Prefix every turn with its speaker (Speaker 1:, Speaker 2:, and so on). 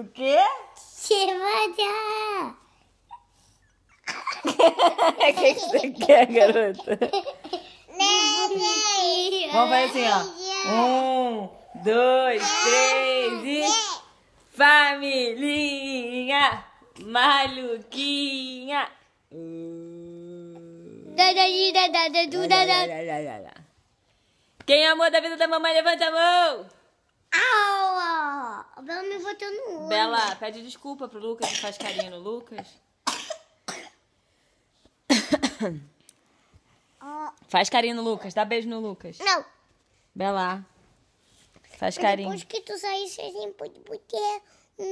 Speaker 1: O quê? Chivada! O que, que você quer, garota? Vamos fazer assim, ó. Um, dois, três e... Familinha maluquinha.
Speaker 2: Quem é amor da vida da mamãe, levanta a mão. Au! me no olho. Bela, pede desculpa pro Lucas que faz carinho no Lucas. Faz
Speaker 1: carinho no Lucas, dá beijo no Lucas. não, Bela, faz carinho. depois que tu pode